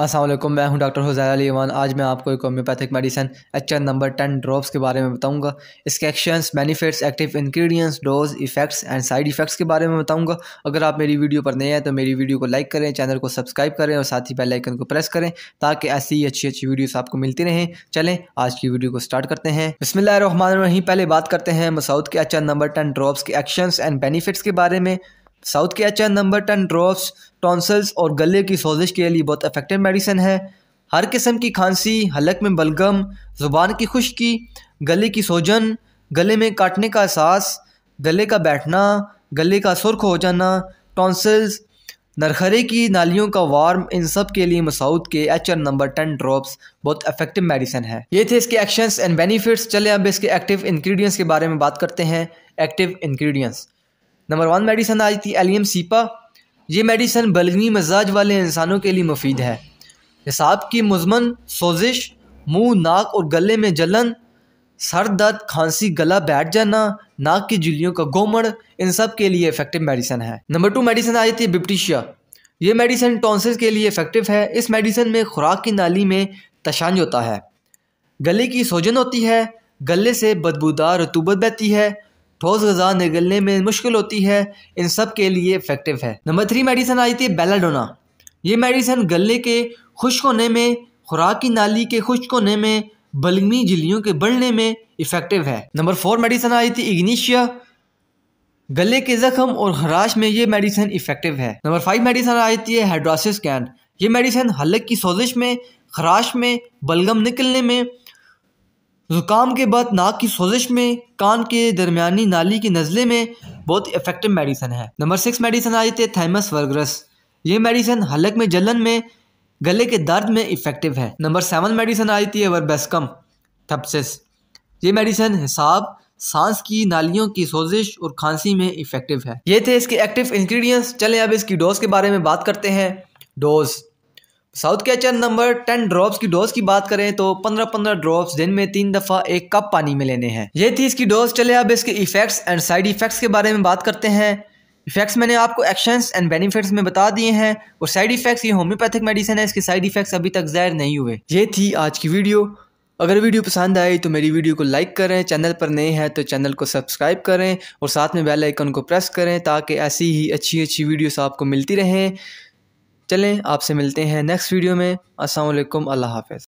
असलम मैं हूं डॉक्टर हुजैर अली ईमान आज मैं आपको एक homeopathic medicine H N number ten drops के बारे में बताऊंगा इसके actions benefits active ingredients dose effects and side effects के बारे में बताऊंगा अगर आप मेरी वीडियो पर नए हैं तो मेरी वीडियो को लाइक करें चैनल को सब्सक्राइब करें और साथ ही बेल आइकन को प्रेस करें ताकि ऐसी ही अच्छी अच्छी वीडियोस आपको मिलती रहें चलें आज की वीडियो को स्टार्ट करते हैं बसमिल पहले बात करते हैं मसाउद के H N number ten drops के एक्शंस एंड बेनिफिट्स के बारे में साउथ के अचार नंबर टन ड्रॉप्स टॉन्सल्स और गले की सोजिश के लिए बहुत इफेक्टिव मेडिसिन है हर किस्म की खांसी हलक में बलगम ज़ुबान की खुश्की गले की सोजन गले में काटने का एहसास गले का बैठना गले का सुर्ख हो जाना टॉन्सल्स नरखरे की नालियों का वार्म इन सब के लिए मसाउद के एच नंबर टेन ड्रॉप्स बहुत इफेक्टिव मेडिसिन है ये थे इसके एक्शंस एंड बेनिफिट्स चले अब इसके एक्टिव इंग्रेडिएंट्स के बारे में बात करते हैं active ingredients number one medicine आ जाती है एलियम सीपा ये मेडिसन बलगनी मजाज वाले इंसानों के लिए मुफीद है पेशाब की मजमन सोजिश मुंह नाक और गले में जलन सर दर्द खांसी गला बैठ जाना नाक की जुलियों का गोमड़ इन सब के लिए इफेक्टिव मेडिसन है नंबर टू मेडिसन आ जाती है बिप्टिशिया ये मेडिसन टॉन्सिल के लिए इफेक्टिव है इस मेडिसन में खुराक की नाली में तशांज होता है गले की सोजन होती है गले से बदबूदार रतूबत बहती है ठोस गजा निकलने में मुश्किल होती है इन सब के लिए इफेक्टिव है नंबर थ्री मेडिसन आ जाती है बेलाडोना ये मेडिसन गले के खुश्क होने में खुराक की नाली के खुश्क होने में बलगमी जिलियों के बढ़ने में इफेक्टिव है नंबर फोर मेडिसन आ जाती है इग्निशिया गले के जख्म और खराश में ये मेडिसन इफेक्टिव है नंबर फाइव मेडिसन आ जाती है हाइड्रोसिस कैन ये मेडिसन हलक की सोजिश में खराश में बलगम निकलने में ज़ुकाम के बाद नाक की सोजिश में कान के दरमियानी नाली के नज़ले में बहुत इफेक्टिव मेडिसन है नंबर सिक्स मेडिसन आ जाती है थैमस वर्गरस ये मेडिसन हलक में जलन में गले के दर्द में इफेक्टिव है नंबर सेवन मेडिसन आ जाती है वर्बेस्कम थपसिस ये मेडिसन हिसाब सांस की नालियों की सोजिश और खांसी में इफेक्टिव है ये थे इसके एक्टिव इन्ग्रीडियंट्स चलें अब इसकी डोज के बारे में बात करते हैं डोज़ साउथ कैचर नंबर टेन ड्रॉप्स की डोज की बात करें तो पंद्रह पंद्रह ड्रॉप्स दिन में तीन दफा एक कप पानी में लेने हैं ये थी इसकी डोज चले अब इसके इफेक्ट्स एंड साइड इफेक्ट्स के बारे में बात करते हैं इफेक्ट्स मैंने आपको एक्शंस एंड बेनिफिट्स में बता दिए हैं और साइड इफेक्ट्स ये होम्योपैथिक मेडिसिन है इसके साइड इफेक्ट्स अभी तक जाहिर नहीं हुए ये थी आज की वीडियो अगर वीडियो पसंद आई तो मेरी वीडियो को लाइक करें चैनल पर नए हैं तो चैनल को सब्सक्राइब करें और साथ में बेल आइकन को प्रेस करें ताकि ऐसी ही अच्छी अच्छी वीडियोस आपको मिलती रहें चलें आपसे मिलते हैं नेक्स्ट वीडियो में असल अल्लाह हाफ़